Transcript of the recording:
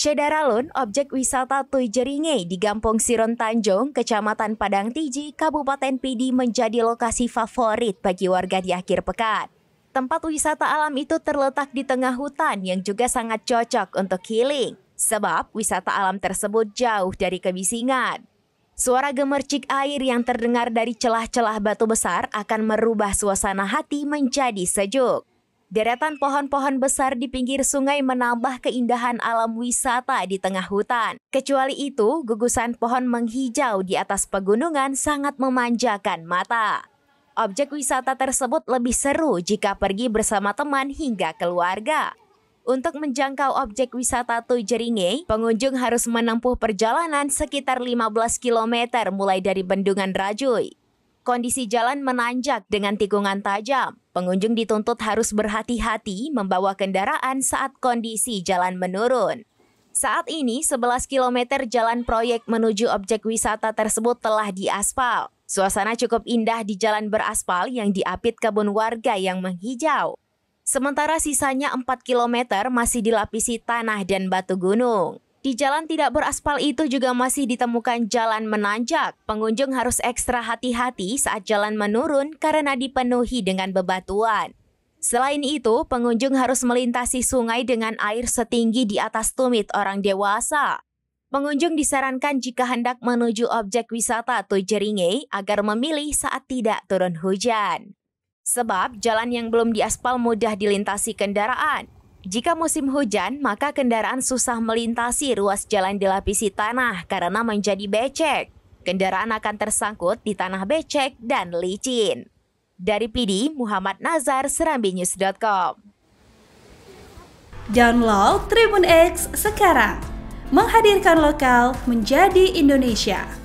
Shedaralun, objek wisata Tui Jeringe di Gampung Siron Tanjung, Kecamatan Padang Tiji, Kabupaten Pidi menjadi lokasi favorit bagi warga di akhir pekan. Tempat wisata alam itu terletak di tengah hutan yang juga sangat cocok untuk healing, sebab wisata alam tersebut jauh dari kebisingan. Suara gemercik air yang terdengar dari celah-celah batu besar akan merubah suasana hati menjadi sejuk. Deretan pohon-pohon besar di pinggir sungai menambah keindahan alam wisata di tengah hutan. Kecuali itu, gugusan pohon menghijau di atas pegunungan sangat memanjakan mata. Objek wisata tersebut lebih seru jika pergi bersama teman hingga keluarga. Untuk menjangkau objek wisata Tujeringe, pengunjung harus menempuh perjalanan sekitar 15 km mulai dari Bendungan Rajoy kondisi jalan menanjak dengan tikungan tajam. Pengunjung dituntut harus berhati-hati membawa kendaraan saat kondisi jalan menurun. Saat ini, 11 km jalan proyek menuju objek wisata tersebut telah diaspal. Suasana cukup indah di jalan beraspal yang diapit kebun warga yang menghijau. Sementara sisanya 4 km masih dilapisi tanah dan batu gunung. Di jalan tidak beraspal itu juga masih ditemukan jalan menanjak. Pengunjung harus ekstra hati-hati saat jalan menurun karena dipenuhi dengan bebatuan. Selain itu, pengunjung harus melintasi sungai dengan air setinggi di atas tumit orang dewasa. Pengunjung disarankan jika hendak menuju objek wisata atau Tujeringe agar memilih saat tidak turun hujan. Sebab jalan yang belum diaspal mudah dilintasi kendaraan, jika musim hujan, maka kendaraan susah melintasi ruas jalan dilapisi tanah karena menjadi becek. Kendaraan akan tersangkut di tanah becek dan licin. Dari PD Muhammad Nazar, serambinews.com. Download Tribun X sekarang. Menghadirkan lokal menjadi Indonesia.